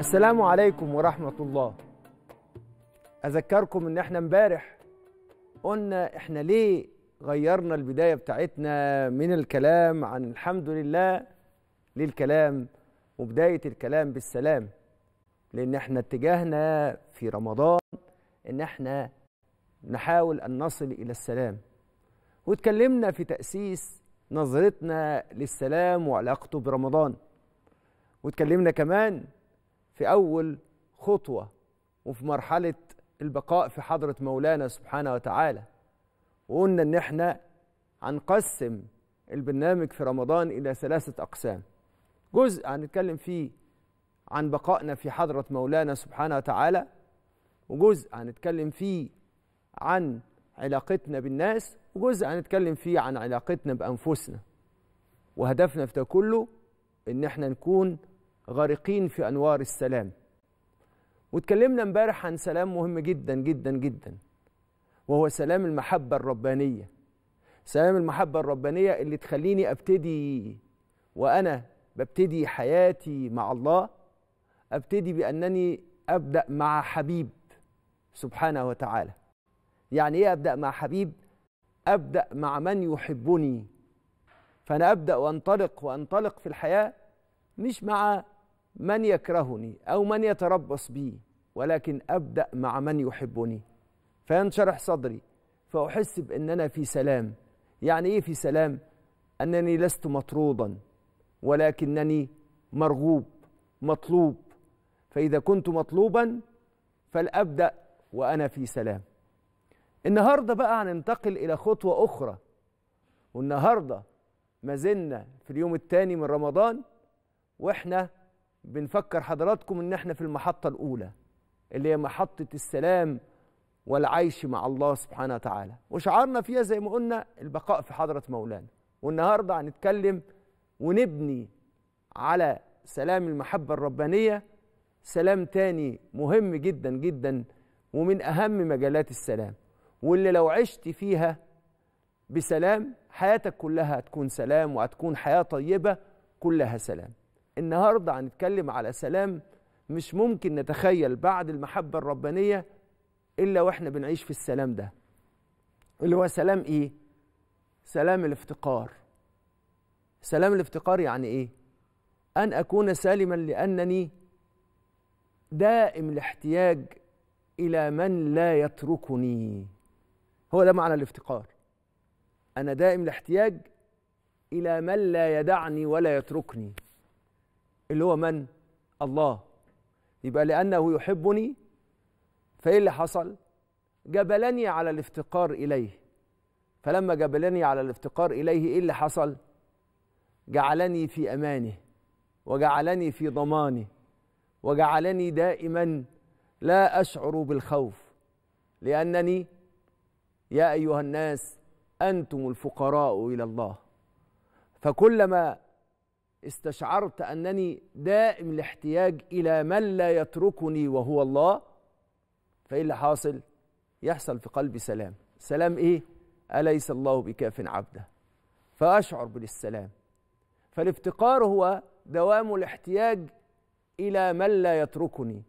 السلام عليكم ورحمة الله أذكركم إن إحنا امبارح قلنا إحنا ليه غيرنا البداية بتاعتنا من الكلام عن الحمد لله للكلام وبداية الكلام بالسلام لأن إحنا اتجاهنا في رمضان إن إحنا نحاول أن نصل إلى السلام واتكلمنا في تأسيس نظرتنا للسلام وعلاقته برمضان واتكلمنا كمان في أول خطوة وفي مرحلة البقاء في حضرة مولانا سبحانه وتعالى وقلنا إن إحنا هنقسم البرنامج في رمضان إلى ثلاثة أقسام جزء هنتكلم فيه عن بقائنا في حضرة مولانا سبحانه وتعالى وجزء هنتكلم فيه عن علاقتنا بالناس وجزء هنتكلم فيه عن علاقتنا بأنفسنا وهدفنا في ده كله إن إحنا نكون غارقين في انوار السلام واتكلمنا امبارح عن سلام مهم جدا جدا جدا وهو سلام المحبه الربانيه سلام المحبه الربانيه اللي تخليني ابتدي وانا ببتدي حياتي مع الله ابتدي بانني ابدا مع حبيب سبحانه وتعالى يعني ايه ابدا مع حبيب ابدا مع من يحبني فانا ابدا وانطلق وانطلق في الحياه مش مع من يكرهني او من يتربص بي ولكن ابدا مع من يحبني فينشرح صدري فاحس باننا في سلام يعني ايه في سلام انني لست مطرودا ولكنني مرغوب مطلوب فاذا كنت مطلوبا فلابدا وانا في سلام النهارده بقى هننتقل الى خطوه اخرى والنهارده ما زلنا في اليوم الثاني من رمضان واحنا بنفكر حضراتكم ان احنا في المحطه الاولى اللي هي محطه السلام والعيش مع الله سبحانه وتعالى وشعرنا فيها زي ما قلنا البقاء في حضره مولانا والنهارده هنتكلم ونبني على سلام المحبه الربانيه سلام تاني مهم جدا جدا ومن اهم مجالات السلام واللي لو عشت فيها بسلام حياتك كلها هتكون سلام وهتكون حياه طيبه كلها سلام النهارده هنتكلم على سلام مش ممكن نتخيل بعد المحبه الربانيه الا واحنا بنعيش في السلام ده اللي هو سلام ايه سلام الافتقار سلام الافتقار يعني ايه ان اكون سالما لانني دائم الاحتياج الى من لا يتركني هو ده معنى الافتقار انا دائم الاحتياج الى من لا يدعني ولا يتركني اللي هو من الله يبقى لأنه يحبني فإيه اللي حصل جبلني على الافتقار إليه فلما جبلني على الافتقار إليه إيه اللي حصل جعلني في أمانه وجعلني في ضمانه وجعلني دائما لا أشعر بالخوف لأنني يا أيها الناس أنتم الفقراء إلى الله فكلما استشعرت انني دائم الاحتياج الى من لا يتركني وهو الله فايه اللي حاصل يحصل في قلبي سلام سلام ايه اليس الله بكاف عبده فاشعر بالسلام فالافتقار هو دوام الاحتياج الى من لا يتركني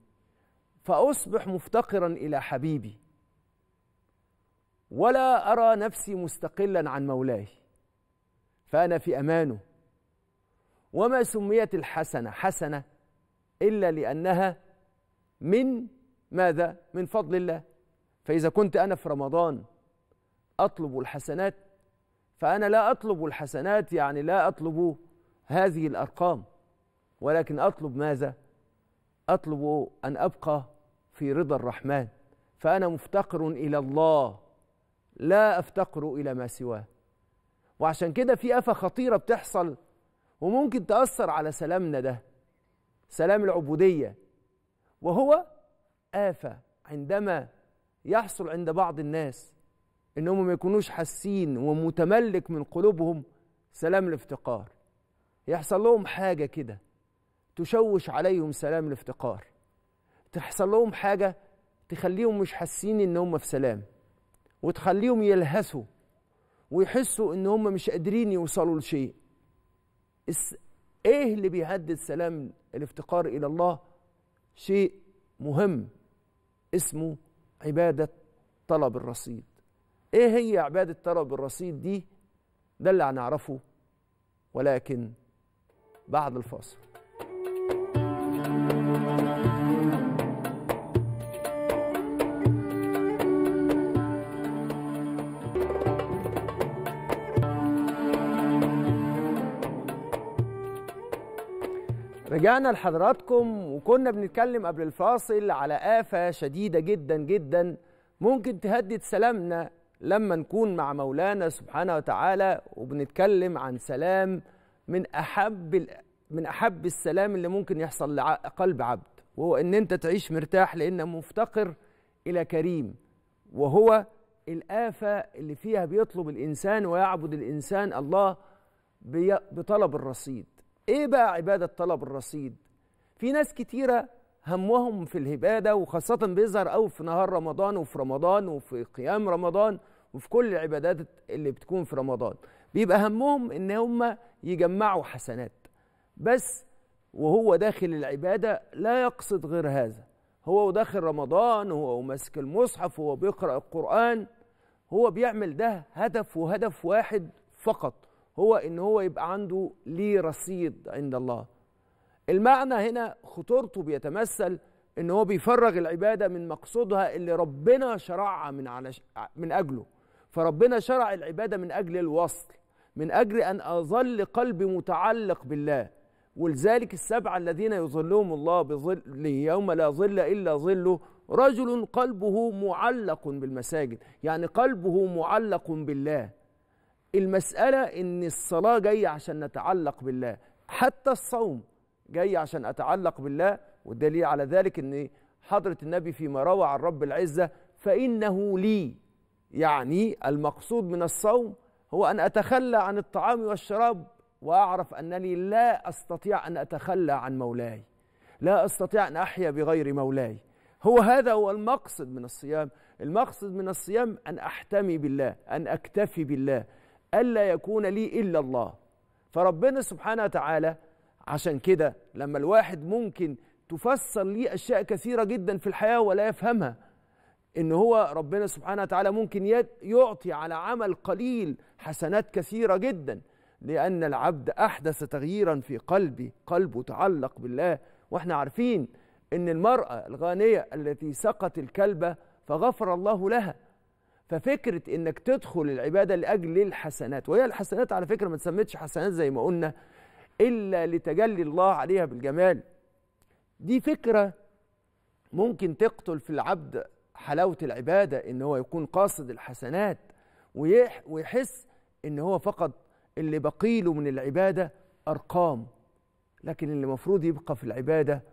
فاصبح مفتقرا الى حبيبي ولا ارى نفسي مستقلا عن مولاي فانا في امانه وما سميت الحسنة حسنة إلا لأنها من ماذا؟ من فضل الله فإذا كنت أنا في رمضان أطلب الحسنات فأنا لا أطلب الحسنات يعني لا أطلب هذه الأرقام ولكن أطلب ماذا؟ أطلب أن أبقى في رضا الرحمن فأنا مفتقر إلى الله لا أفتقر إلى ما سواه وعشان كده في آفة خطيرة بتحصل وممكن تأثر على سلامنا ده سلام العبودية وهو آفة عندما يحصل عند بعض الناس إنهم ما يكونوش حاسين ومتملك من قلوبهم سلام الافتقار يحصل لهم حاجة كده تشوش عليهم سلام الافتقار تحصل لهم حاجة تخليهم مش حاسين إن هم في سلام وتخليهم يلهثوا ويحسوا إن هم مش قادرين يوصلوا لشيء ايه اللي بيهدد سلام الافتقار الى الله شيء مهم اسمه عباده طلب الرصيد ايه هي عباده طلب الرصيد دي ده اللي هنعرفه ولكن بعد الفاصل رجعنا لحضراتكم وكنا بنتكلم قبل الفاصل على آفة شديدة جدا جدا ممكن تهدد سلامنا لما نكون مع مولانا سبحانه وتعالى وبنتكلم عن سلام من أحب من أحب السلام اللي ممكن يحصل لقلب عبد وهو إن أنت تعيش مرتاح لأن مفتقر إلى كريم وهو الآفة اللي فيها بيطلب الإنسان ويعبد الإنسان الله بطلب الرصيد ايه بقى عباده طلب الرصيد في ناس كتيره همهم في الهباده وخاصه بيظهر قوي في نهار رمضان وفي رمضان وفي قيام رمضان وفي كل العبادات اللي بتكون في رمضان بيبقى همهم ان هم يجمعوا حسنات بس وهو داخل العباده لا يقصد غير هذا هو وداخل رمضان هو ماسك المصحف هو بيقرا القران هو بيعمل ده هدف وهدف واحد فقط هو ان هو يبقى عنده ليه رصيد عند الله المعنى هنا خطورته بيتمثل ان هو بيفرغ العباده من مقصودها اللي ربنا شرعها من على ش... من اجله فربنا شرع العباده من اجل الوصل من اجل ان اظل قلبي متعلق بالله ولذلك السبعه الذين يظلهم الله بظله يوم لا ظل الا ظله رجل قلبه معلق بالمساجد يعني قلبه معلق بالله المسألة إن الصلاة جاية عشان نتعلق بالله حتى الصوم جاي عشان أتعلق بالله والدليل على ذلك إن حضرة النبي فيما روى عن رب العزة فإنه لي يعني المقصود من الصوم هو أن أتخلى عن الطعام والشراب وأعرف أنني لا أستطيع أن أتخلى عن مولاي لا أستطيع أن أحيا بغير مولاي هو هذا هو المقصد من الصيام المقصد من الصيام أن أحتمي بالله أن أكتفي بالله ألا يكون لي إلا الله فربنا سبحانه وتعالى عشان كده لما الواحد ممكن تفسر ليه أشياء كثيرة جدا في الحياة ولا يفهمها إن هو ربنا سبحانه وتعالى ممكن يعطي على عمل قليل حسنات كثيرة جدا لأن العبد أحدث تغييرا في قلبي قلبه تعلق بالله وإحنا عارفين إن المرأة الغانية التي سقت الكلبة فغفر الله لها ففكرة انك تدخل العبادة لأجل الحسنات وهي الحسنات على فكرة ما تسمتش حسنات زي ما قلنا إلا لتجلي الله عليها بالجمال دي فكرة ممكن تقتل في العبد حلاوة العبادة ان هو يكون قاصد الحسنات ويحس ان هو فقط اللي بقيله من العبادة أرقام لكن اللي المفروض يبقى في العبادة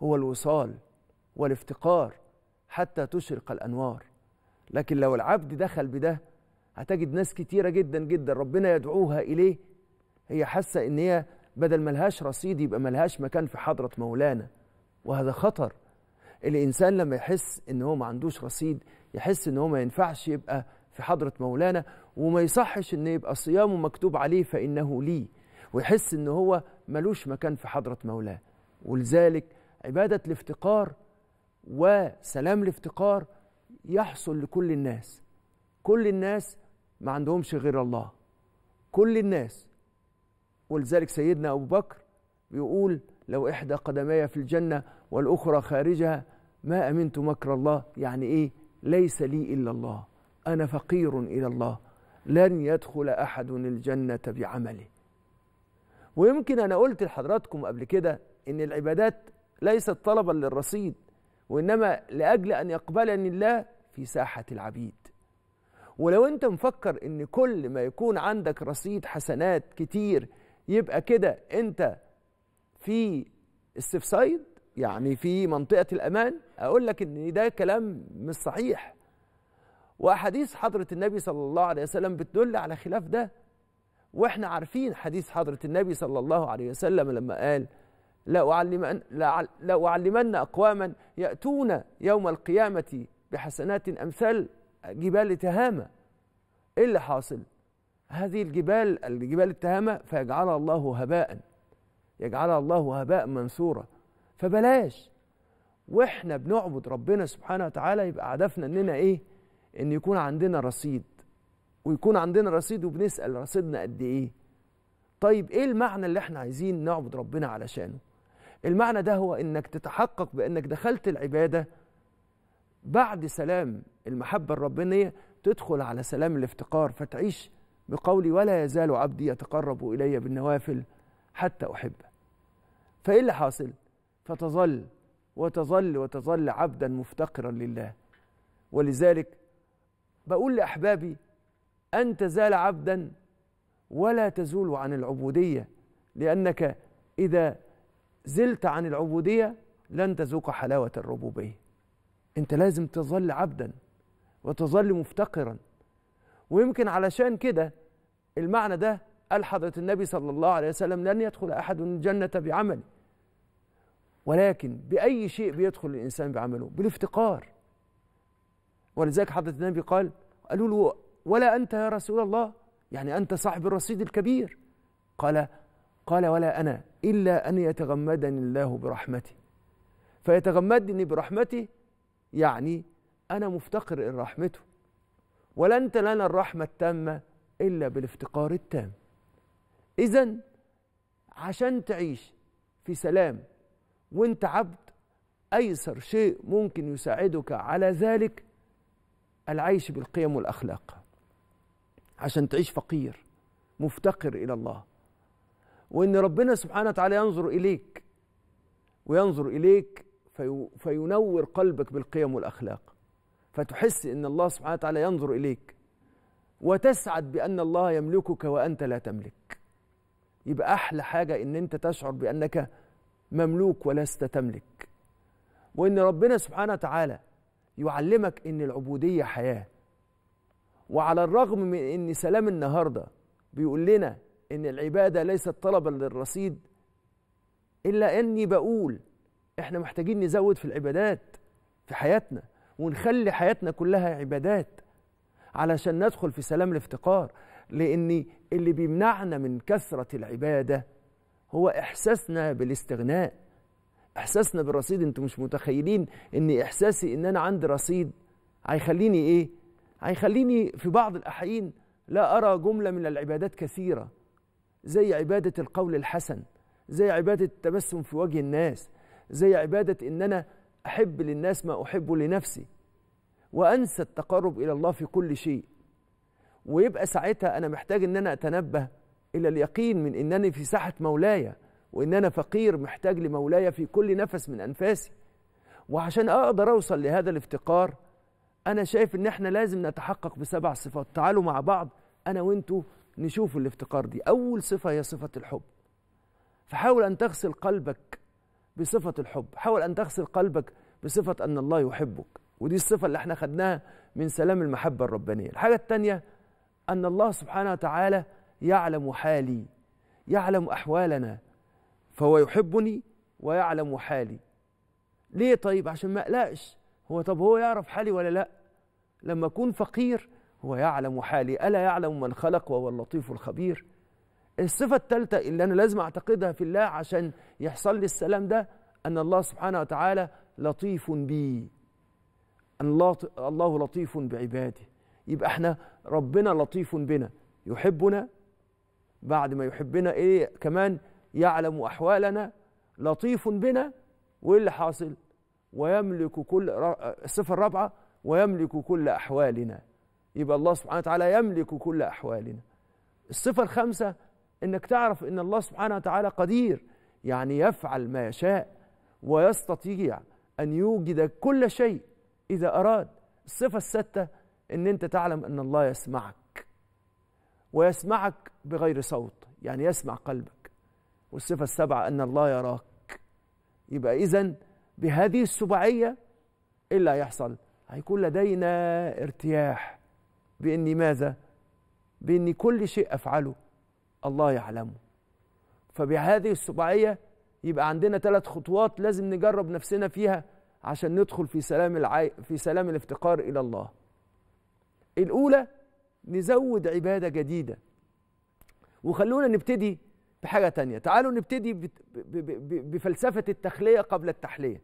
هو الوصال والافتقار حتى تشرق الأنوار لكن لو العبد دخل بده هتجد ناس كتيرة جدا جدا ربنا يدعوها إليه هي حاسة إن هي بدل ملهاش رصيد يبقى ملهاش مكان في حضرة مولانا وهذا خطر الإنسان لما يحس إن هو ما عندوش رصيد يحس إن هو ما ينفعش يبقى في حضرة مولانا وما يصحش إن يبقى صيامه مكتوب عليه فإنه لي ويحس إن هو ملوش مكان في حضرة مولاه ولذلك عبادة الافتقار وسلام الافتقار يحصل لكل الناس كل الناس ما عندهمش غير الله كل الناس ولذلك سيدنا أبو بكر بيقول لو إحدى قدماي في الجنة والأخرى خارجها ما أمنت مكر الله يعني إيه ليس لي إلا الله أنا فقير إلى الله لن يدخل أحد الجنة بعمله ويمكن أنا قلت لحضراتكم قبل كده إن العبادات ليست طلبا للرصيد وإنما لأجل أن يقبلني الله في ساحة العبيد ولو أنت مفكر إن كل ما يكون عندك رصيد حسنات كتير يبقى كده أنت في السفسايد يعني في منطقة الأمان أقول لك إن ده كلام مش صحيح وأحاديث حضرة النبي صلى الله عليه وسلم بتدل على خلاف ده واحنا عارفين حديث حضرة النبي صلى الله عليه وسلم لما قال لأعلمن, لأعلمن أقواما يأتون يوم القيامة بحسنات أمثال جبال تهامة إيه اللي حاصل هذه الجبال الجبال التهامة فيجعلها الله هباء يجعلها الله هباء منثورا فبلاش واحنا بنعبد ربنا سبحانه وتعالى يبقى هدفنا اننا ايه ان يكون عندنا رصيد ويكون عندنا رصيد وبنسال رصيدنا قد ايه طيب ايه المعنى اللي احنا عايزين نعبد ربنا علشانه المعنى ده هو انك تتحقق بانك دخلت العباده بعد سلام المحبه الربانيه تدخل على سلام الافتقار فتعيش بقولي ولا يزال عبدي يتقرب الي بالنوافل حتى احبه فايه اللي حاصل فتظل وتظل وتظل عبدا مفتقرا لله ولذلك بقول لاحبابي ان تزال عبدا ولا تزول عن العبوديه لانك اذا زلت عن العبودية لن تذوق حلاوة الربوبية أنت لازم تظل عبدا وتظل مفتقرا ويمكن علشان كده المعنى ده قال حضرة النبي صلى الله عليه وسلم لن يدخل أحد الجنة بعمل ولكن بأي شيء بيدخل الإنسان بعمله بالافتقار ولذلك حضرة النبي قال قالوا له ولا أنت يا رسول الله يعني أنت صاحب الرصيد الكبير قال قال ولا أنا إلا أن يتغمدني الله برحمته فيتغمدني برحمته يعني أنا مفتقر إلى رحمته ولن تنال الرحمة التامة إلا بالافتقار التام إذا عشان تعيش في سلام وانت عبد أيسر شيء ممكن يساعدك على ذلك العيش بالقيم والأخلاق عشان تعيش فقير مفتقر إلى الله وان ربنا سبحانه وتعالى ينظر اليك وينظر اليك في فينور قلبك بالقيم والاخلاق فتحس ان الله سبحانه وتعالى ينظر اليك وتسعد بان الله يملكك وانت لا تملك يبقى احلى حاجه ان انت تشعر بانك مملوك ولست تملك وان ربنا سبحانه وتعالى يعلمك ان العبوديه حياه وعلى الرغم من ان سلام النهارده بيقول لنا ان العباده ليست طلبا للرصيد الا اني بقول احنا محتاجين نزود في العبادات في حياتنا ونخلي حياتنا كلها عبادات علشان ندخل في سلام الافتقار لان اللي بيمنعنا من كثره العباده هو احساسنا بالاستغناء احساسنا بالرصيد انتم مش متخيلين ان احساسي ان انا عندي رصيد هيخليني ايه هيخليني في بعض الاحيان لا ارى جمله من العبادات كثيره زي عبادة القول الحسن زي عبادة التبسم في وجه الناس زي عبادة إن أنا أحب للناس ما أحب لنفسي وأنسى التقرب إلى الله في كل شيء ويبقى ساعتها أنا محتاج إن أنا أتنبه إلى اليقين من إنني في ساحة مولاي وإن أنا فقير محتاج لمولاي في كل نفس من أنفاسي وعشان أقدر أوصل لهذا الافتقار أنا شايف إن إحنا لازم نتحقق بسبع صفات تعالوا مع بعض أنا وإنتوا نشوف الافتقار دي أول صفة هي صفة الحب فحاول أن تغسل قلبك بصفة الحب حاول أن تغسل قلبك بصفة أن الله يحبك ودي الصفة اللي احنا خدناها من سلام المحبة الربانية الحاجة الثانية أن الله سبحانه وتعالى يعلم حالي يعلم أحوالنا فهو يحبني ويعلم حالي ليه طيب عشان ما اقلقش هو طب هو يعرف حالي ولا لا لما اكون فقير هو يعلم حالي ألا يعلم من خلق وهو اللطيف الخبير الصفة الثالثة اللي أنا لازم أعتقدها في الله عشان يحصل لي السلام ده أن الله سبحانه وتعالى لطيف بي أن الله لطيف بعباده يبقى احنا ربنا لطيف بنا يحبنا بعد ما يحبنا ايه كمان يعلم أحوالنا لطيف بنا وإيه اللي حاصل ويملك كل الصفة الرابعة ويملك كل أحوالنا يبقى الله سبحانه وتعالى يملك كل أحوالنا الصفة الخامسة إنك تعرف إن الله سبحانه وتعالى قدير يعني يفعل ما يشاء ويستطيع أن يوجد كل شيء إذا أراد الصفة الستة إن أنت تعلم أن الله يسمعك ويسمعك بغير صوت يعني يسمع قلبك والصفة السبعة أن الله يراك يبقى إذا بهذه السبعية إيه اللي هيحصل هيكون لدينا ارتياح باني ماذا باني كل شيء افعله الله يعلمه فبهذه السبعيه يبقى عندنا ثلاث خطوات لازم نجرب نفسنا فيها عشان ندخل في سلام العي... في سلام الافتقار الى الله الاولى نزود عباده جديده وخلونا نبتدي بحاجه تانية تعالوا نبتدي ب... ب... ب... بفلسفه التخليه قبل التحليه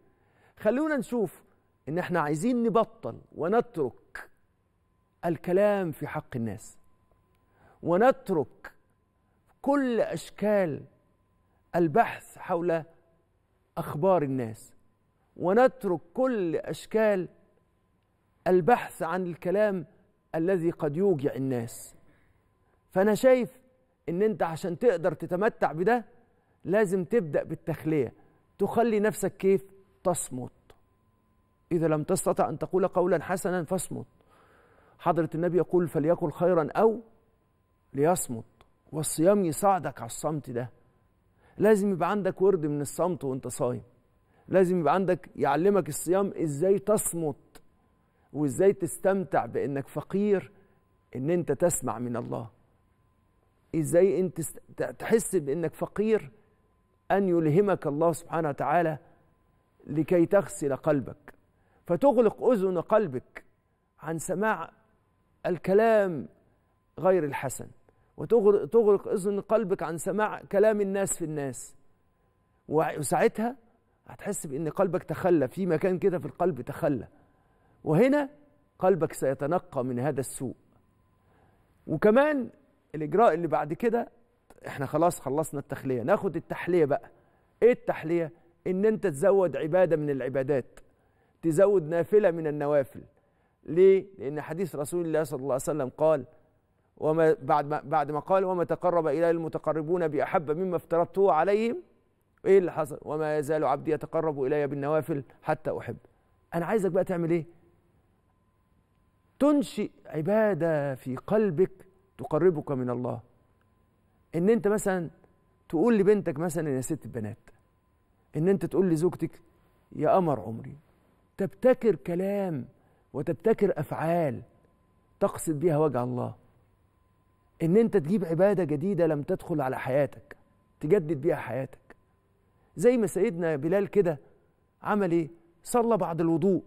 خلونا نشوف ان احنا عايزين نبطل ونترك الكلام في حق الناس ونترك كل اشكال البحث حول اخبار الناس ونترك كل اشكال البحث عن الكلام الذي قد يوجع الناس فانا شايف ان انت عشان تقدر تتمتع بده لازم تبدا بالتخليه تخلي نفسك كيف تصمت اذا لم تستطع ان تقول قولا حسنا فاصمت حضرة النبي يقول فليأكل خيرا أو ليصمت والصيام يساعدك على الصمت ده لازم يبقى عندك ورد من الصمت وانت صايم لازم يبقى عندك يعلمك الصيام ازاي تصمت وازاي تستمتع بانك فقير ان انت تسمع من الله ازاي انت تحس بانك فقير ان يلهمك الله سبحانه وتعالى لكي تغسل قلبك فتغلق اذن قلبك عن سماع الكلام غير الحسن وتغرق اذن قلبك عن سماع كلام الناس في الناس وساعتها هتحس بان قلبك تخلى في مكان كده في القلب تخلى وهنا قلبك سيتنقى من هذا السوء وكمان الاجراء اللي بعد كده احنا خلاص خلصنا التخليه ناخد التحليه بقى ايه التحليه ان انت تزود عباده من العبادات تزود نافله من النوافل ليه؟ لأن حديث رسول الله صلى الله عليه وسلم قال وما بعد ما بعد ما قال وما تقرب إلي المتقربون بأحب مما افترضته عليهم إيه اللي حصل؟ وما يزال عبدي يتقرب إلي بالنوافل حتى أحب أنا عايزك بقى تعمل إيه؟ تنشئ عبادة في قلبك تقربك من الله إن أنت مثلا تقول لبنتك مثلا يا ست البنات إن أنت تقول لزوجتك يا قمر عمري تبتكر كلام وتبتكر أفعال تقصد بها وجه الله إن أنت تجيب عبادة جديدة لم تدخل على حياتك تجدد بيها حياتك زي ما سيدنا بلال كده عمل إيه صلى بعد الوضوء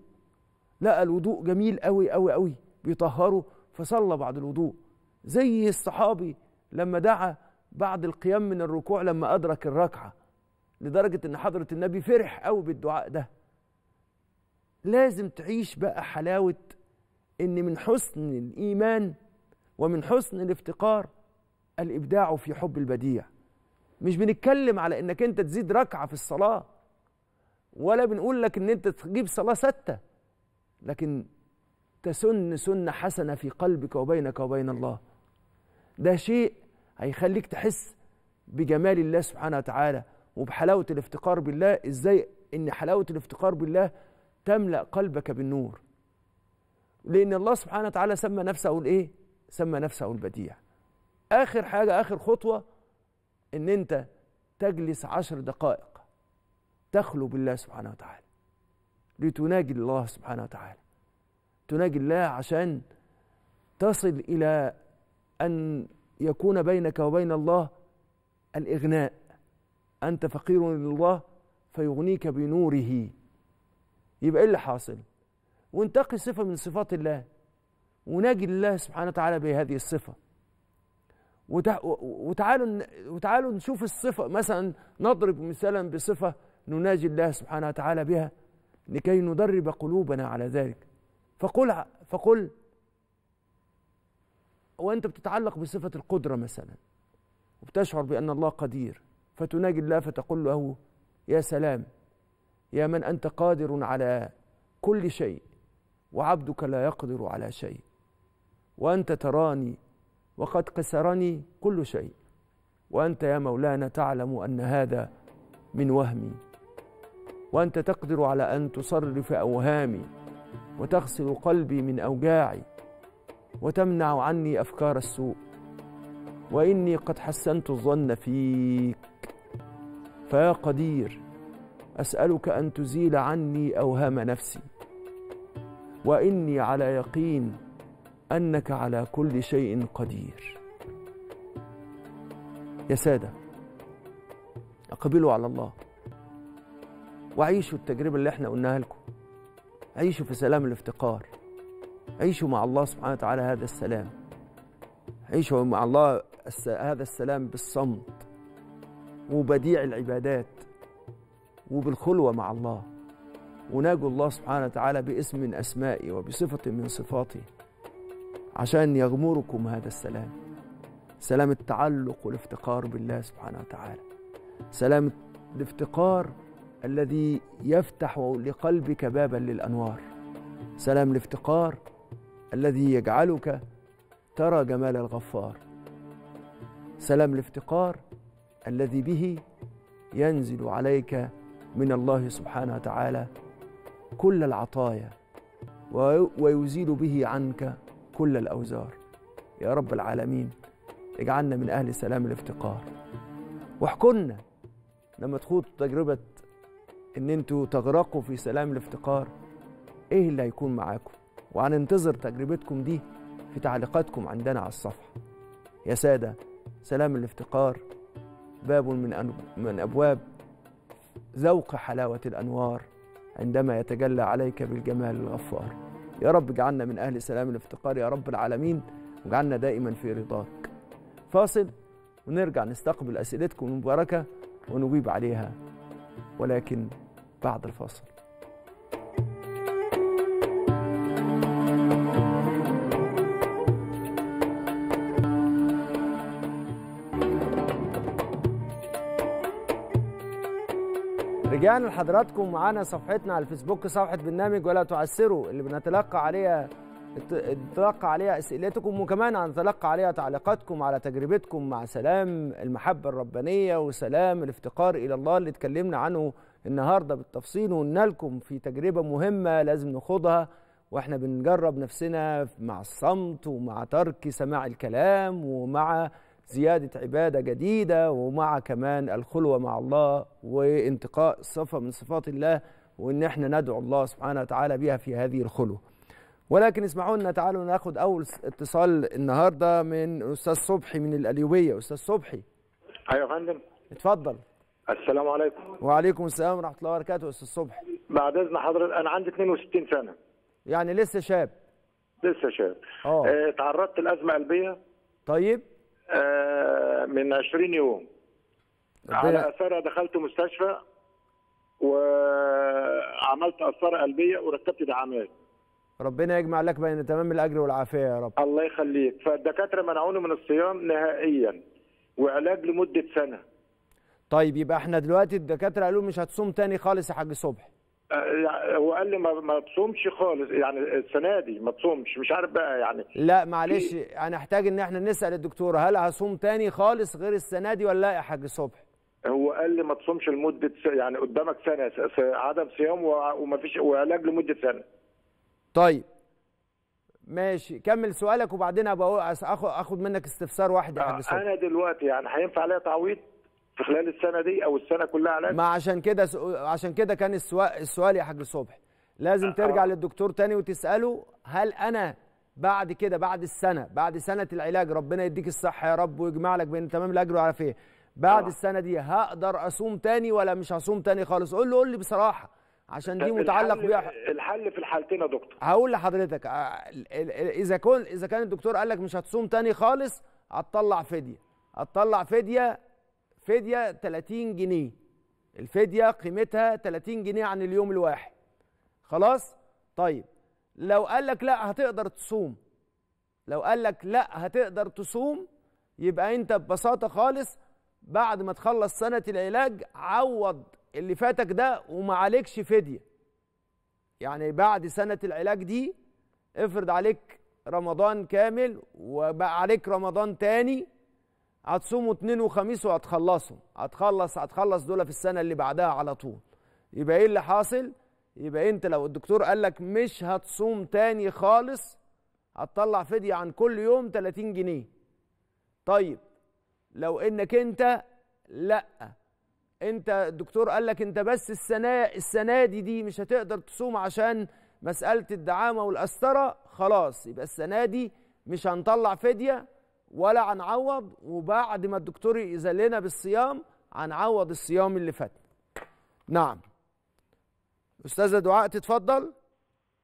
لقى الوضوء جميل قوي قوي قوي بيطهره فصلى بعد الوضوء زي الصحابي لما دعا بعد القيام من الركوع لما أدرك الركعة لدرجة إن حضرة النبي فرح قوي بالدعاء ده لازم تعيش بقى حلاوة إن من حسن الإيمان ومن حسن الافتقار الإبداع في حب البديع مش بنتكلم على إنك أنت تزيد ركعة في الصلاة ولا بنقول لك إن أنت تجيب صلاة ستة لكن تسن سنة حسنة في قلبك وبينك وبين الله ده شيء هيخليك تحس بجمال الله سبحانه وتعالى وبحلاوة الافتقار بالله ازاي ان حلاوة الافتقار بالله تملأ قلبك بالنور لأن الله سبحانه وتعالى سمى نفسه الإيه؟ سمى نفسه البديع آخر حاجة آخر خطوة إن أنت تجلس عشر دقائق تخلو بالله سبحانه وتعالى لتناجي الله سبحانه وتعالى تناجي الله عشان تصل إلى أن يكون بينك وبين الله الإغناء أنت فقير لله فيغنيك بنوره يبقى ايه اللي حاصل وانتقي صفه من صفات الله وناجي الله سبحانه وتعالى بهذه الصفه وتعالوا وتعالوا نشوف الصفه مثلا نضرب مثالا بصفه نناجي الله سبحانه وتعالى بها لكي ندرب قلوبنا على ذلك فقل فقل وانت بتتعلق بصفه القدره مثلا وبتشعر بان الله قدير فتناجي الله فتقول له يا سلام يا من انت قادر على كل شيء وعبدك لا يقدر على شيء وانت تراني وقد قسرني كل شيء وانت يا مولانا تعلم ان هذا من وهمي وانت تقدر على ان تصرف اوهامي وتغسل قلبي من اوجاعي وتمنع عني افكار السوء واني قد حسنت الظن فيك فيا قدير أسألك أن تزيل عني أوهام نفسي وإني على يقين أنك على كل شيء قدير يا سادة أقبلوا على الله وعيشوا التجربة اللي احنا قلناها لكم عيشوا في سلام الافتقار عيشوا مع الله سبحانه وتعالى هذا السلام عيشوا مع الله هذا السلام بالصمت وبديع العبادات وبالخلوة مع الله وناجوا الله سبحانه وتعالى باسم من أسمائي وبصفة من صفاتي عشان يغمركم هذا السلام سلام التعلق والافتقار بالله سبحانه وتعالى سلام الافتقار الذي يفتح لقلبك بابا للأنوار سلام الافتقار الذي يجعلك ترى جمال الغفار سلام الافتقار الذي به ينزل عليك من الله سبحانه وتعالى كل العطايا ويزيل به عنك كل الأوزار يا رب العالمين اجعلنا من أهل سلام الافتقار واحكمنا لما تخوضوا تجربة إن أنتوا تغرقوا في سلام الافتقار إيه اللي هيكون معاكم وهننتظر تجربتكم دي في تعليقاتكم عندنا على الصفحة يا سادة سلام الافتقار باب من, من أبواب ذوق حلاوة الأنوار عندما يتجلى عليك بالجمال الغفار يا رب اجعلنا من أهل سلام الافتقار يا رب العالمين واجعلنا دائما في رضاك فاصل ونرجع نستقبل أسئلتكم المباركة ونجيب عليها ولكن بعد الفاصل رجعنا لحضراتكم معانا صفحتنا على الفيسبوك صفحة برنامج ولا تعسروا اللي بنتلقى عليها نتلقى عليها اسئلتكم وكمان هنتلقى عليها تعليقاتكم على تجربتكم مع سلام المحبه الربانيه وسلام الافتقار الى الله اللي اتكلمنا عنه النهارده بالتفصيل وقلنا لكم في تجربه مهمه لازم نخوضها واحنا بنجرب نفسنا مع الصمت ومع ترك سماع الكلام ومع زيادة عبادة جديدة ومع كمان الخلوة مع الله وانتقاء صفة من صفات الله وإن احنا ندعو الله سبحانه وتعالى بها في هذه الخلوة ولكن اسمعوا لنا تعالوا ناخد أول اتصال النهاردة من أستاذ صبحي من الأليوية أستاذ صبحي أيوة يا فندم اتفضل السلام عليكم وعليكم السلام ورحمة الله وبركاته أستاذ صبحي بعد إذن حضرتك أنا عندي 62 سنة يعني لسه شاب لسه شاب اه, آه، تعرضت لأزمة قلبية طيب آه، من 20 يوم على اثرها دخلت مستشفى وعملت اثار قلبيه وركبت دعامات ربنا يجمع لك بين تمام الاجر والعافيه يا رب الله يخليك فالدكاتره منعوني من الصيام نهائيا وعلاج لمده سنه طيب يبقى احنا دلوقتي الدكاتره قالوا مش هتصوم تاني خالص يا حاج صبحي يعني هو قال لي ما تصومش خالص يعني السنه دي ما تصومش مش عارف بقى يعني لا معلش انا احتاج ان احنا نسال الدكتور هل هصوم تاني خالص غير السنه دي ولا لا يا حاج صبحي هو قال لي ما تصومش لمده يعني قدامك سنه عدم صيام وما فيش وعلاج لمده سنه طيب ماشي كمل سؤالك وبعدين ابقى اخد منك استفسار واحد يا حاج آه، صبحي انا دلوقتي يعني هينفع عليا تعويض في خلال السنه دي او السنه كلها علاج ما عشان كده عشان كده كان السؤال السؤال يا حاج صبحي لازم آه، ترجع آه. للدكتور تاني وتساله هل انا بعد كده بعد السنه بعد سنه العلاج ربنا يديك الصحه يا رب ويجمع لك بين تمام الاجر وعلى بعد آه. السنه دي هقدر اصوم تاني ولا مش هصوم تاني خالص قول له قول لي بصراحه عشان دي متعلق بيها الحل في الحالتين يا دكتور هقول لحضرتك اذا كان اذا كان الدكتور قال لك مش هتصوم تاني خالص هتطلع فديه هتطلع فديه فدية 30 جنيه الفدية قيمتها 30 جنيه عن اليوم الواحد خلاص طيب لو قال لك لا هتقدر تصوم لو قال لك لا هتقدر تصوم يبقى انت ببساطة خالص بعد ما تخلص سنة العلاج عوض اللي فاتك ده وما عليكش فدية يعني بعد سنة العلاج دي افرض عليك رمضان كامل وبقى عليك رمضان تاني هتصوموا اثنين وخميس وهتخلصوا هتخلص هتخلص دول في السنه اللي بعدها على طول يبقى ايه اللي حاصل يبقى إيه انت لو الدكتور قال لك مش هتصوم تاني خالص هتطلع فديه عن كل يوم 30 جنيه طيب لو انك انت لا انت الدكتور قال لك انت بس السنه السنه دي دي مش هتقدر تصوم عشان مساله الدعامه والقسطره خلاص يبقى السنه دي مش هنطلع فديه ولا هنعوض وبعد ما الدكتور يزلنا بالصيام هنعوض الصيام اللي فات نعم استاذه دعاء تتفضل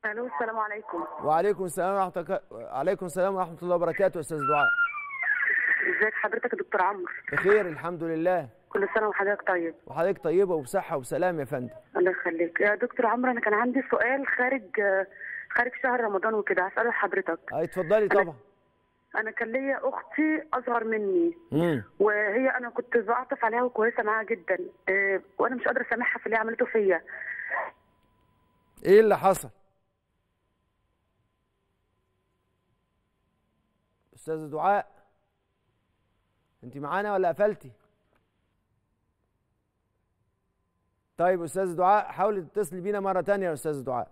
الو السلام عليكم وعليكم السلام ورحمه عليكم السلام ورحمه الله وبركاته استاذ دعاء ازيك حضرتك يا دكتور عمرو بخير الحمد لله كل سنه وحضرتك طيب وحضرتك طيبه وبصحه وسلام يا فندم الله يخليك يا دكتور عمرو انا كان عندي سؤال خارج خارج شهر رمضان وكده هساله لحضرتك اتفضلي طبعا انا كان ليا اختي اصغر مني مم. وهي انا كنت بعطف عليها وكويسه معاها جدا آه، وانا مش قادره اسامحها في اللي عملته فيا ايه اللي حصل استاذه دعاء انت معانا ولا قفلتي طيب استاذه دعاء حاولي تتصلي بينا مره تانية يا استاذه دعاء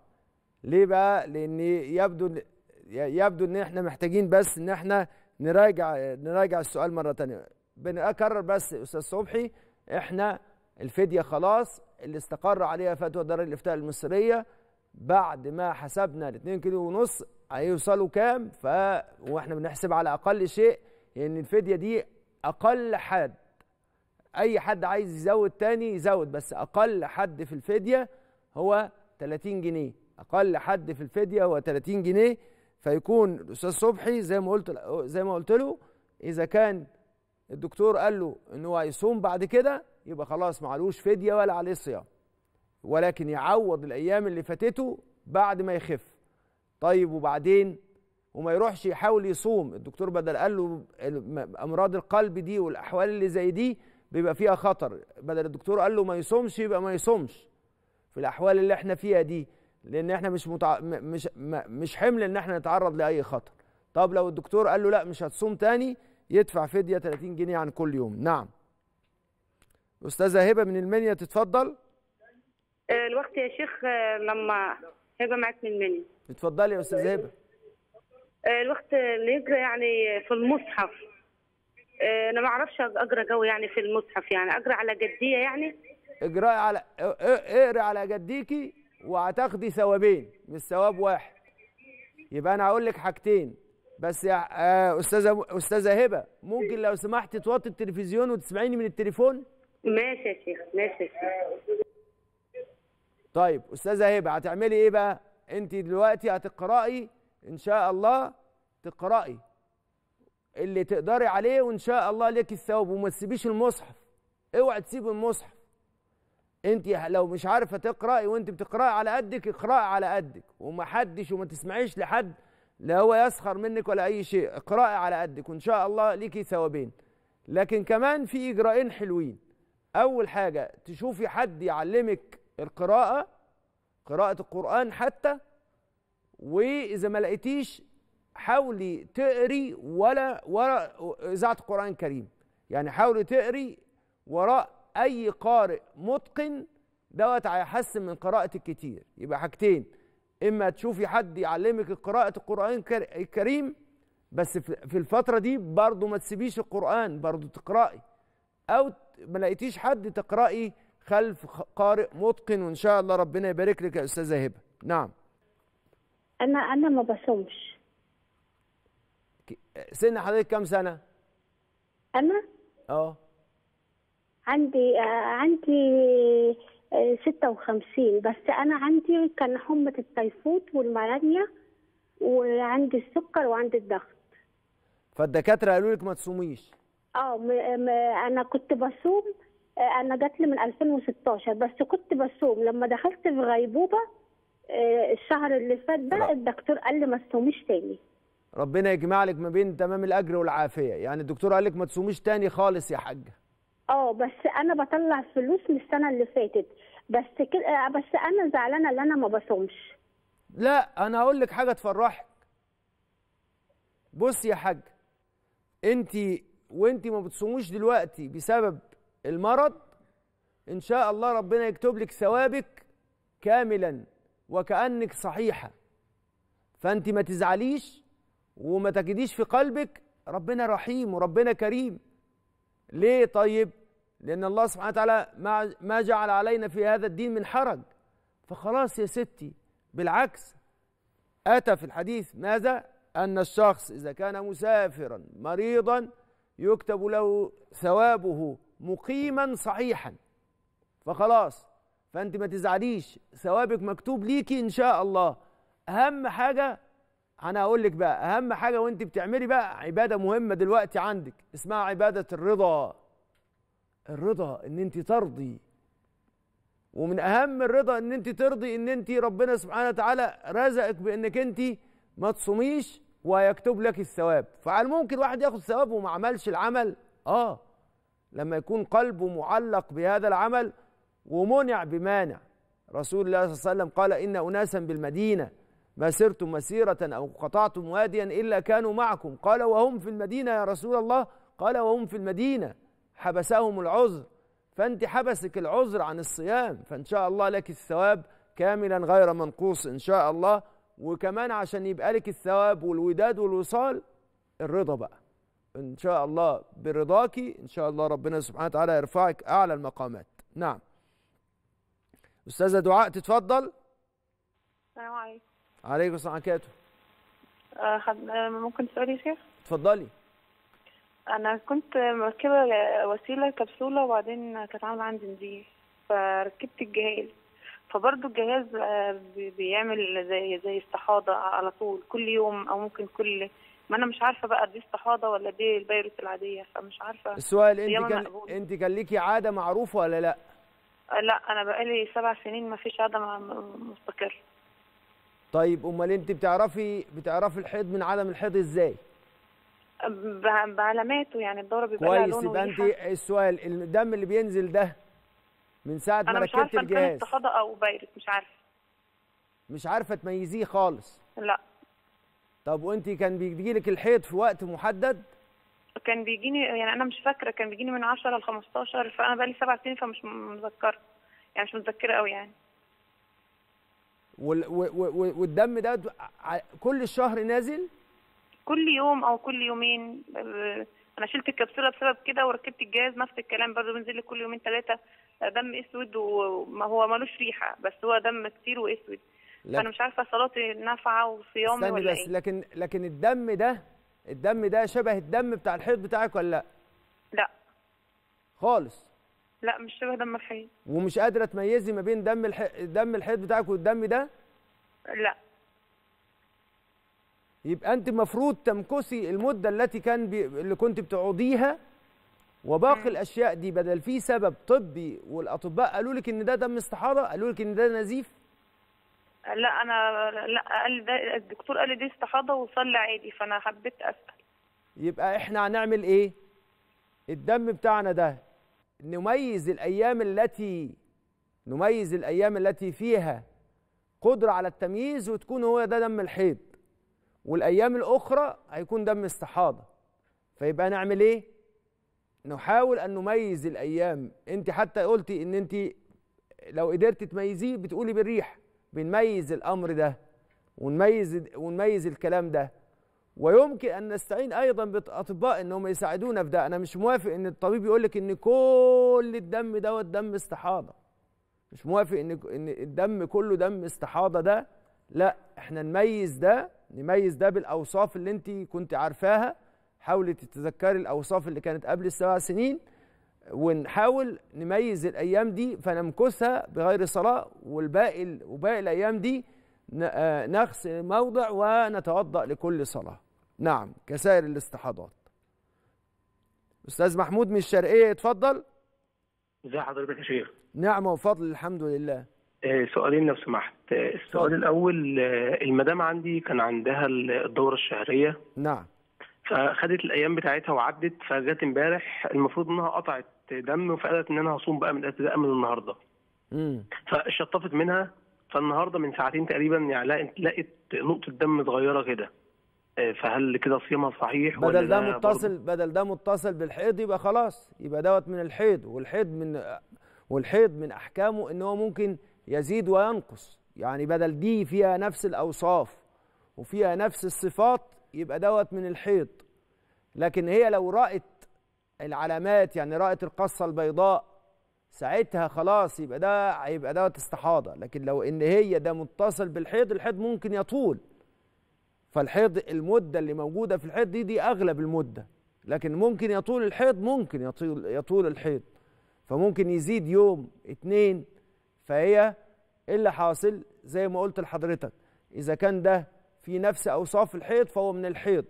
ليه بقى لان يبدو يبدو ان احنا محتاجين بس ان احنا نراجع نراجع السؤال مره ثانيه بنكرر بس استاذ صبحي احنا الفديه خلاص اللي استقر عليها فتوى دار الافتاء المصريه بعد ما حسبنا ال 2 كيلو ونص هيوصلوا كام ف واحنا بنحسب على اقل شيء ان يعني الفديه دي اقل حد اي حد عايز يزود تاني يزود بس اقل حد في الفديه هو 30 جنيه اقل حد في الفديه هو 30 جنيه فيكون الاستاذ صبحي زي ما قلت زي ما قلت له اذا كان الدكتور قال له ان هو هيصوم بعد كده يبقى خلاص معلوش فديه ولا عليه صيام ولكن يعوض الايام اللي فاتته بعد ما يخف طيب وبعدين وما يروحش يحاول يصوم الدكتور بدل قال له امراض القلب دي والاحوال اللي زي دي بيبقى فيها خطر بدل الدكتور قال له ما يصومش يبقى ما يصومش في الاحوال اللي احنا فيها دي لان احنا مش متع... مش مش حمل ان احنا نتعرض لاي خطر طب لو الدكتور قال له لا مش هتصوم تاني يدفع فديه 30 جنيه عن كل يوم نعم استاذه هبه من المنيا تتفضل آه، الوقت يا شيخ آه، لما هبه معاك من المنيا اتفضلي يا استاذه هبه آه، الوقت اللي يقرا يعني في المصحف انا ما اعرفش اقرا قوي يعني في المصحف يعني اقرا على جديه يعني اقرا على اقري على جديكي وهتاخدي ثوابين مش ثواب واحد يبقى انا هقول لك حاجتين بس يا آه، استاذه استاذه هبه ممكن لو سمحتي توطي التلفزيون وتسمعيني من التليفون ماشي يا شيخ ماشي يا شيخ طيب استاذه هبه هتعملي ايه بقى انت دلوقتي هتقراي ان شاء الله تقراي اللي تقدري عليه وان شاء الله ليكي الثواب وما تسيبيش المصحف اوعي تسيب المصحف انت لو مش عارفه تقراي وانت بتقراي على قدك اقراي على قدك وما حدش وما تسمعيش لحد لا هو يسخر منك ولا اي شيء اقراي على قدك وان شاء الله ليكي ثوابين لكن كمان في اجراءين حلوين اول حاجه تشوفي حد يعلمك القراءه قراءه القران حتى واذا ما لقيتيش حاولي تقري ولا وراء اذاعه القران الكريم يعني حاولي تقري وراء اي قارئ متقن دوت هيحسن من قراءه الكتير يبقى حاجتين اما تشوفي حد يعلمك قراءه القران الكريم بس في الفتره دي برضه ما تسيبيش القران برضه تقراي او ما لقيتيش حد تقراي خلف قارئ متقن وان شاء الله ربنا يبارك لك يا استاذه هبه نعم انا انا ما بصومش سن حضرتك كام سنه انا اه عندي آه، عندي 56 آه، بس انا عندي كان حمى التيفوت والمالاريا وعندي السكر وعندي الضغط فالدكاتره قالوا لك ما تصوميش اه انا كنت بصوم آه، انا جات لي من 2016 بس كنت بصوم لما دخلت في غيبوبه الشهر اللي فات ده الدكتور قال لي ما تصوميش تاني ربنا يجمع لك ما بين تمام الاجر والعافيه يعني الدكتور قال لك ما تصوميش تاني خالص يا حاجه اه بس انا بطلع فلوس من السنه اللي فاتت بس كده آه، بس انا زعلانه ان انا ما بصومش لا انا هقول لك حاجه تفرحك بص يا حاج انت وانت ما بتصوموش دلوقتي بسبب المرض ان شاء الله ربنا يكتب لك ثوابك كاملا وكانك صحيحه فانت ما تزعليش وما تجديش في قلبك ربنا رحيم وربنا كريم ليه طيب لأن الله سبحانه وتعالى ما جعل علينا في هذا الدين من حرج فخلاص يا ستي بالعكس أتى في الحديث ماذا؟ أن الشخص إذا كان مسافرا مريضا يكتب له ثوابه مقيما صحيحا فخلاص فأنت ما تزعليش ثوابك مكتوب ليكي إن شاء الله أهم حاجة أنا هقول لك بقى أهم حاجة وأنت بتعملي بقى عبادة مهمة دلوقتي عندك اسمها عبادة الرضا الرضا ان انت ترضي ومن اهم الرضا ان انت ترضي ان انت ربنا سبحانه وتعالى رزقك بانك انت ما تصوميش ويكتب لك الثواب فعلى ممكن واحد ياخد ثواب وما عملش العمل اه لما يكون قلبه معلق بهذا العمل ومنع بمانع رسول الله صلى الله عليه وسلم قال ان اناسا بالمدينه ما سرتم مسيره او قطعتم واديا الا كانوا معكم قال وهم في المدينه يا رسول الله قال وهم في المدينه حبسهم العذر فأنت حبسك العذر عن الصيام فإن شاء الله لك الثواب كاملا غير منقوص إن شاء الله وكمان عشان يبقى لك الثواب والوداد والوصال الرضا بقى إن شاء الله برضاكي إن شاء الله ربنا سبحانه وتعالى يرفعك أعلى المقامات نعم أستاذة دعاء تتفضل السلام عليكم عليكم السلام الله آه، آه، ممكن يا شيخ اتفضلي انا كنت مركبه وسيله كبسوله وبعدين كانت عامله عندي نزيف فركبت الجهاز فبرضه الجهاز بيعمل زي زي استحاضه على طول كل يوم او ممكن كل ما انا مش عارفه بقى دي استحاضه ولا دي الفيروس العاديه فمش عارفه السؤال انت كان انت كان ليكي عاده معروفه ولا لا؟ آه، لا انا بقالي سبع سنين ما فيش عاده مستقره طيب امال انت بتعرفي بتعرفي الحيض من عدم الحيض ازاي؟ بعلاماته يعني الدوره بيبقى كويس يبقى انت السؤال الدم اللي بينزل ده من ساعه ما ركبت الجهاز انا مش عارفه كانت او بايرت مش عارفه مش عارفه تميزيه خالص لا طب وانت كان بيجي لك الحيض في وقت محدد كان بيجيني يعني انا مش فاكره كان بيجيني من 10 ل 15 فانا بقالي سبع سنين فمش متذكره يعني مش متذكره قوي يعني وال... والدم ده كل الشهر نازل كل يوم او كل يومين آه، انا شلت الكبسوله بسبب كده وركبت الجهاز نفس الكلام برضه بنزل لي كل يومين ثلاثه آه، دم اسود وما هو ملوش ريحه بس هو دم كتير واسود انا مش عارفه صلاتي نافعه وصيامي ولا بس إيه؟ لكن لكن الدم ده الدم ده شبه الدم بتاع الحيض بتاعك ولا لا لا خالص لا مش شبه دم الحيض ومش قادره تميزي ما بين دم الح... دم الحيض بتاعك والدم ده لا يبقى انت المفروض تمكسي المده التي كان بي... اللي كنت بتقعديها وباقي الاشياء دي بدل في سبب طبي والاطباء قالوا لك ان ده دم استحاره قالوا لك ان ده نزيف لا انا لا قال ده الدكتور قال لي دي استحاضه وصل عادي فانا حبيت اسال يبقى احنا هنعمل ايه الدم بتاعنا ده نميز الايام التي نميز الايام التي فيها قدره على التمييز وتكون هو ده دم الحيض والايام الاخرى هيكون دم استحاضه فيبقى نعمل ايه نحاول ان نميز الايام انت حتى قلتي ان انت لو قدرت تميزيه بتقولي بالريح بنميز الامر ده ونميز ونميز الكلام ده ويمكن ان نستعين ايضا باطباء ان هم يساعدونا في ده انا مش موافق ان الطبيب يقول لك ان كل الدم دوت دم استحاضه مش موافق ان ان الدم كله دم استحاضه ده لا احنا نميز ده نميز ده بالاوصاف اللي انت كنت عارفاها حاولي تتذكري الاوصاف اللي كانت قبل السبع سنين ونحاول نميز الايام دي فنمكثها بغير صلاه والباقي وباقي الايام دي آه، نغسل الموضع ونتوضا لكل صلاه نعم كسائر الاستحاضات استاذ محمود من الشرقيه اتفضل ازي حضرتك يا شيخ نعمه وفضل الحمد لله آه، سؤالين لو سمحت آه، السؤال الاول آه، المدام عندي كان عندها الدوره الشهريه نعم فخدت الايام بتاعتها وعدت فجت امبارح المفروض انها قطعت دم فقالت ان انا هصوم بقى من الابتداء من النهارده امم فشطفت منها فالنهارده من ساعتين تقريبا يعني لقت نقطه دم صغيره كده فهل كده صيامها صحيح بدل ده متصل بدل ده متصل بالحيض يبقى خلاص يبقى دوت من الحيض والحيض من والحيض من احكامه ان هو ممكن يزيد وينقص يعني بدل دي فيها نفس الأوصاف وفيها نفس الصفات يبقى دوت من الحيض لكن هي لو رأت العلامات يعني رأت القصة البيضاء ساعتها خلاص يبقى ده هيبقى دوت استحاضة لكن لو إن هي ده متصل بالحيض الحيض ممكن يطول فالحيض المدة اللي موجودة في الحيض دي دي أغلب المدة لكن ممكن يطول الحيض ممكن يطول يطول الحيض فممكن يزيد يوم اتنين فهي ايه اللي حاصل زي ما قلت لحضرتك اذا كان ده في نفس اوصاف الحيض فهو من الحيض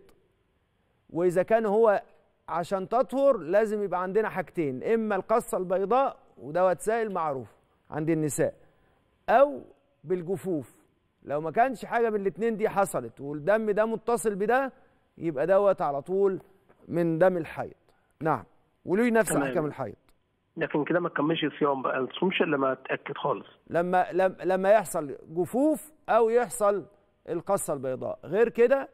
واذا كان هو عشان تطهر لازم يبقى عندنا حاجتين اما القصه البيضاء ودوت سائل معروف عند النساء او بالجفوف لو ما كانش حاجه من الاتنين دي حصلت والدم ده متصل بده يبقى دوت على طول من دم الحيض نعم وليه نفس احكام الحيض لكن كده ما تكملش صيام بقى تصومش الا لما تاكد خالص لما لما يحصل جفوف او يحصل القصه البيضاء غير كده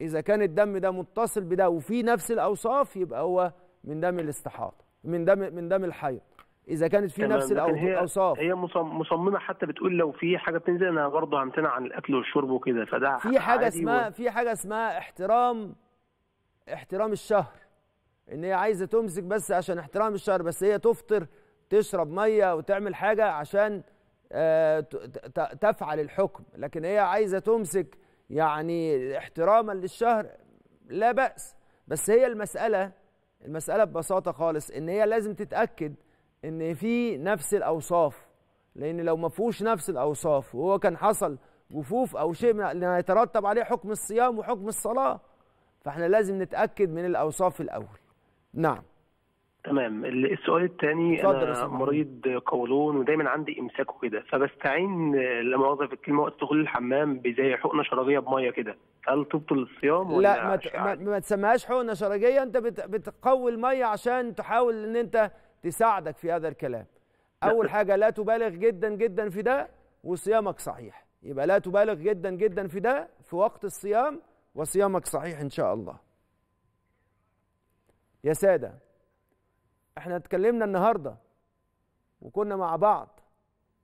اذا كان الدم ده متصل بده وفي نفس الاوصاف يبقى هو من دم الاستحاضه من دم من دم الحيض اذا كانت في نفس الاوصاف هي, هي مصممه حتى بتقول لو في حاجه بتنزل انا برضه همتنع عن الاكل والشرب وكده فده في حاجه اسمها و... في حاجه اسمها احترام احترام الشهر ان هي عايزه تمسك بس عشان احترام الشهر بس هي تفطر تشرب ميه وتعمل حاجه عشان آه، تفعل الحكم لكن هي عايزه تمسك يعني احتراما للشهر لا باس بس هي المساله المساله ببساطه خالص ان هي لازم تتاكد ان في نفس الاوصاف لان لو ما فيهوش نفس الاوصاف وهو كان حصل جفوف او شيء من يترتب عليه حكم الصيام وحكم الصلاه فاحنا لازم نتاكد من الاوصاف الاول نعم تمام السؤال الثاني انا مريض قولون ودايما عندي امساك وكده فبستعين لما مؤاخذه في الكلمه وقت دخول الحمام بزي حقنه شرجيه بميه كده هل تبطل الصيام ولا لا ما, ت... ما, ما تسميهاش حقنه شرجيه انت بت... بتقوي الميه عشان تحاول ان انت تساعدك في هذا الكلام اول حاجه لا تبالغ جدا جدا في ده وصيامك صحيح يبقى لا تبالغ جدا جدا في ده في وقت الصيام وصيامك صحيح ان شاء الله يا سادة احنا اتكلمنا النهاردة وكنا مع بعض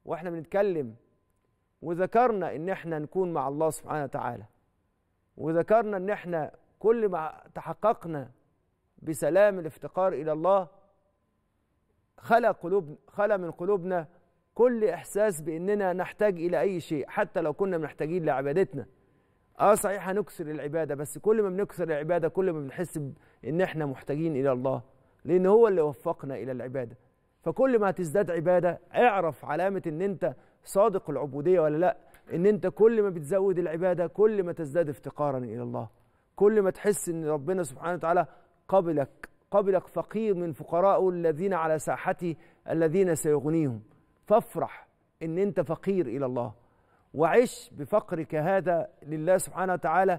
واحنا بنتكلم وذكرنا ان احنا نكون مع الله سبحانه وتعالى وذكرنا ان احنا كل ما تحققنا بسلام الافتقار الى الله خلى قلوب خلى من قلوبنا كل احساس باننا نحتاج الى اي شيء حتى لو كنا محتاجين لعبادتنا اه صحيح هنكسر العباده بس كل ما بنكسر العباده كل ما بنحس ان احنا محتاجين الى الله لان هو اللي وفقنا الى العباده فكل ما هتزداد عباده اعرف علامه ان انت صادق العبوديه ولا لا ان انت كل ما بتزود العباده كل ما تزداد افتقارا الى الله كل ما تحس ان ربنا سبحانه وتعالى قبلك قبلك فقير من فقرائه الذين على ساحته الذين سيغنيهم فافرح ان انت فقير الى الله وعش بفقرك هذا لله سبحانه وتعالى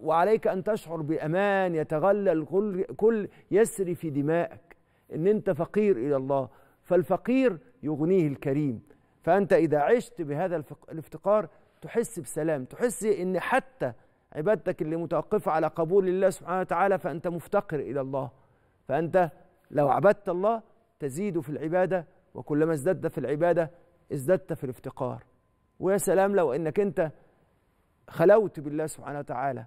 وعليك أن تشعر بأمان يتغلل كل, كل يسري في دمائك إن أنت فقير إلى الله فالفقير يغنيه الكريم فأنت إذا عشت بهذا الافتقار تحس بسلام تحس إن حتى عبادتك اللي متوقفة على قبول الله سبحانه وتعالى فأنت مفتقر إلى الله فأنت لو عبدت الله تزيد في العبادة وكلما ازددت في العبادة ازددت في الافتقار ويا سلام لو انك انت خلوت بالله سبحانه وتعالى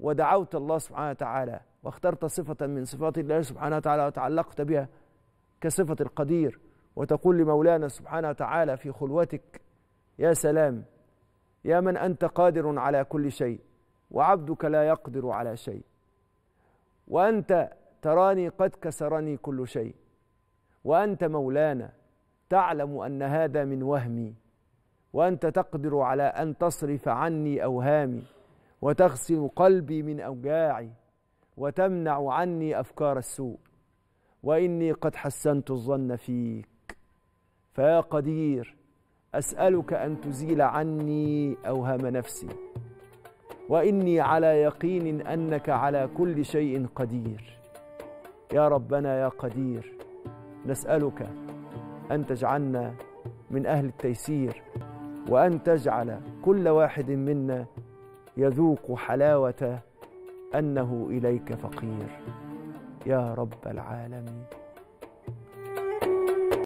ودعوت الله سبحانه وتعالى واخترت صفة من صفات الله سبحانه وتعالى وتعلقت بها كصفة القدير وتقول لمولانا سبحانه وتعالى في خلوتك يا سلام يا من أنت قادر على كل شيء وعبدك لا يقدر على شيء وأنت تراني قد كسرني كل شيء وأنت مولانا تعلم أن هذا من وهمي وأنت تقدر على أن تصرف عني أوهامي وتغسل قلبي من أوجاعي وتمنع عني أفكار السوء وإني قد حسنت الظن فيك فيا قدير أسألك أن تزيل عني أوهام نفسي وإني على يقين أنك على كل شيء قدير يا ربنا يا قدير نسألك أن تجعلنا من أهل التيسير وأن تجعل كل واحد منا يذوق حلاوة أنه إليك فقير يا رب العالمين